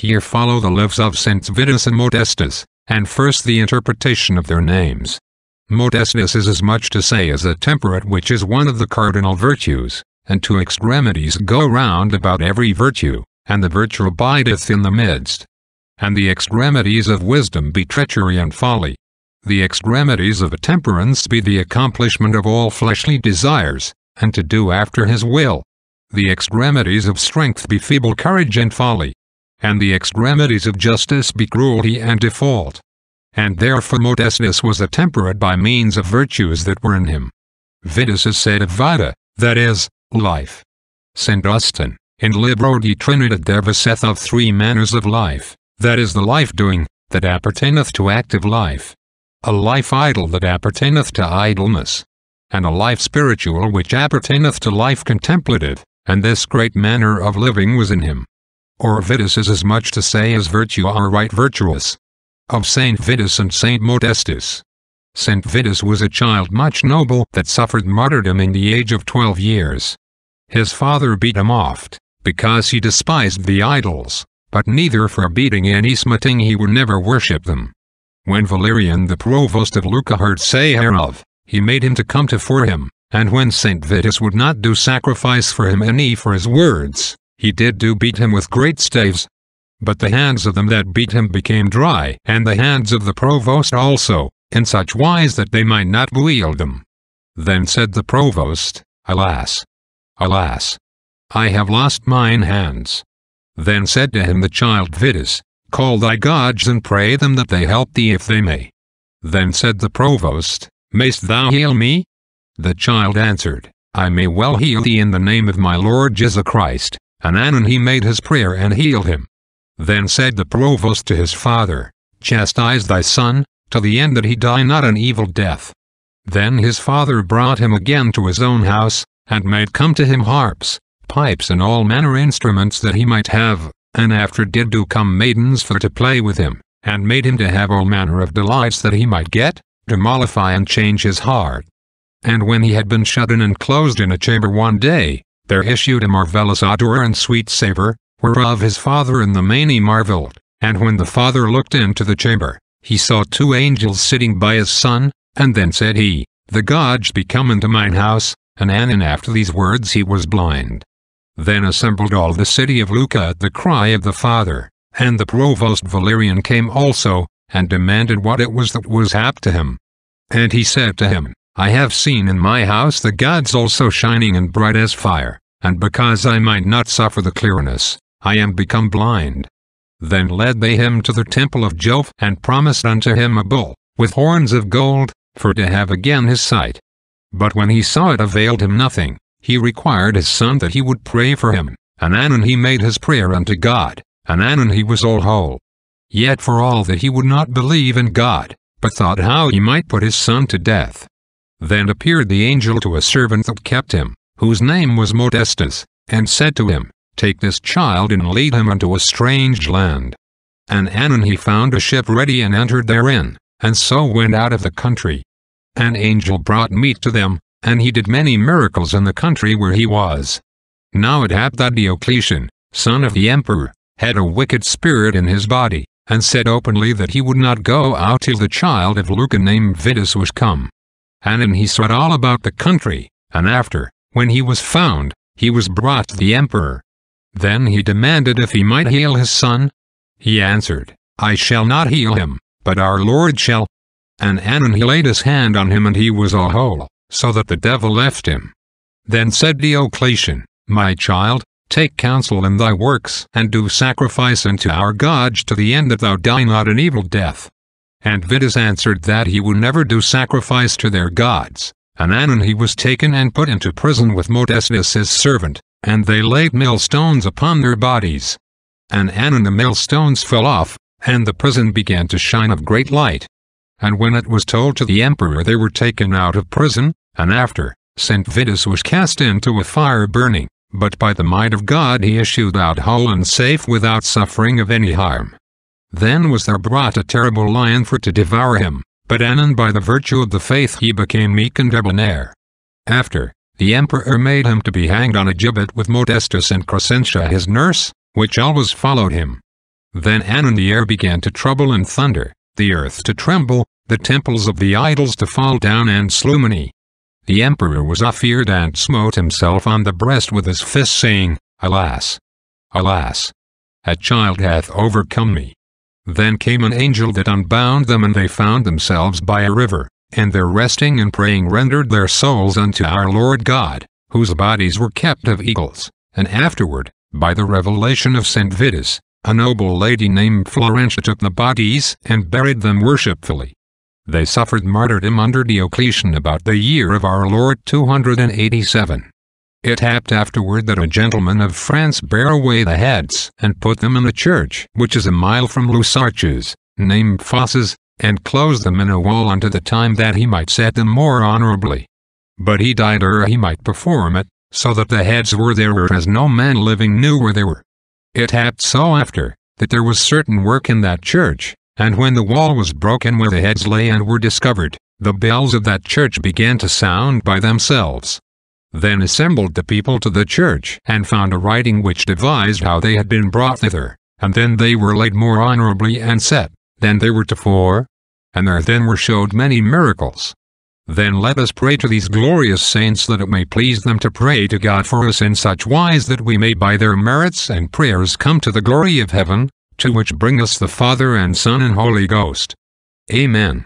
Here follow the lives of Saints Vitus and Modestus, and first the interpretation of their names. Modestus is as much to say as a temperate which is one of the cardinal virtues, and two extremities go round about every virtue, and the virtue abideth in the midst. And the extremities of wisdom be treachery and folly. The extremities of temperance be the accomplishment of all fleshly desires, and to do after his will. The extremities of strength be feeble courage and folly and the extremities of justice be cruelty and default. And therefore Modestus was attemperate by means of virtues that were in him. Vitus is said of vita, that is, life. St. Austin, in Libro de Trinitate Deva of three manners of life, that is the life-doing, that appertaineth to active life. A life idle that appertaineth to idleness. And a life spiritual which appertaineth to life contemplative, and this great manner of living was in him or Vitus is as much to say as virtue or right virtuous. Of Saint Vitus and Saint Modestus. Saint Vitus was a child much noble that suffered martyrdom in the age of twelve years. His father beat him oft, because he despised the idols, but neither for beating any smiting he would never worship them. When Valerian the provost of Lucca heard say hereof, he made him to come to for him, and when Saint Vitus would not do sacrifice for him any for his words, he did do beat him with great staves. But the hands of them that beat him became dry, and the hands of the provost also, in such wise that they might not wield them. Then said the provost, Alas! Alas! I have lost mine hands. Then said to him the child Vitus, Call thy gods and pray them that they help thee if they may. Then said the provost, Mayst thou heal me? The child answered, I may well heal thee in the name of my Lord Jesus Christ. And he made his prayer and healed him. Then said the provost to his father, Chastise thy son, to the end that he die not an evil death. Then his father brought him again to his own house, and made come to him harps, pipes and all manner instruments that he might have, and after did do come maidens for to play with him, and made him to have all manner of delights that he might get, to mollify and change his heart. And when he had been shut in and closed in a chamber one day, there issued a marvelous odour and sweet savour, whereof his father in the many marvelled. And when the father looked into the chamber, he saw two angels sitting by his son, and then said he, The gods be come into mine house, and anon, after these words he was blind. Then assembled all the city of Lucca at the cry of the father, and the provost Valerian came also, and demanded what it was that was hap to him. And he said to him, I have seen in my house the gods also shining and bright as fire, and because I might not suffer the clearness, I am become blind. Then led they him to the temple of Jove, and promised unto him a bull, with horns of gold, for to have again his sight. But when he saw it availed him nothing, he required his son that he would pray for him, and anon he made his prayer unto God, and anon he was all whole. Yet for all that he would not believe in God, but thought how he might put his son to death. Then appeared the angel to a servant that kept him, whose name was Modestus, and said to him, Take this child and lead him unto a strange land. And anon he found a ship ready and entered therein, and so went out of the country. An angel brought meat to them, and he did many miracles in the country where he was. Now it happened that Diocletian, son of the emperor, had a wicked spirit in his body, and said openly that he would not go out till the child of Luca named Vitus was come. And he sought all about the country, and after, when he was found, he was brought to the emperor. Then he demanded if he might heal his son. He answered, I shall not heal him, but our Lord shall. And anon he laid his hand on him and he was all whole, so that the devil left him. Then said Diocletian, My child, take counsel in thy works and do sacrifice unto our God to the end that thou die not an evil death. And Vidas answered that he would never do sacrifice to their gods, Ananan he was taken and put into prison with Modestus his servant, and they laid millstones upon their bodies. And Anan the millstones fell off, and the prison began to shine of great light. And when it was told to the emperor they were taken out of prison, and after, St. Vitus was cast into a fire burning, but by the might of God he issued out whole and safe without suffering of any harm. Then was there brought a terrible lion for to devour him, but Anan by the virtue of the faith he became meek and debonair. After, the emperor made him to be hanged on a gibbet with Modestus and Crescentia his nurse, which always followed him. Then Anan the air began to trouble and thunder, the earth to tremble, the temples of the idols to fall down and slew many. The emperor was afeard and smote himself on the breast with his fist saying, Alas! Alas! A child hath overcome me. Then came an angel that unbound them and they found themselves by a river, and their resting and praying rendered their souls unto our Lord God, whose bodies were kept of eagles. And afterward, by the revelation of St. Vitus, a noble lady named Florentia took the bodies and buried them worshipfully. They suffered martyrdom under Diocletian about the year of our Lord 287. It happed afterward that a gentleman of France bare away the heads and put them in a church which is a mile from Lusarches, named Fosses, and closed them in a wall unto the time that he might set them more honorably. But he died ere he might perform it, so that the heads were there as no man living knew where they were. It happed so after, that there was certain work in that church, and when the wall was broken where the heads lay and were discovered, the bells of that church began to sound by themselves, then assembled the people to the church, and found a writing which devised how they had been brought thither, and then they were laid more honorably and set, than they were tofore, and there then were showed many miracles. Then let us pray to these glorious saints that it may please them to pray to God for us in such wise that we may by their merits and prayers come to the glory of heaven, to which bring us the Father and Son and Holy Ghost. Amen.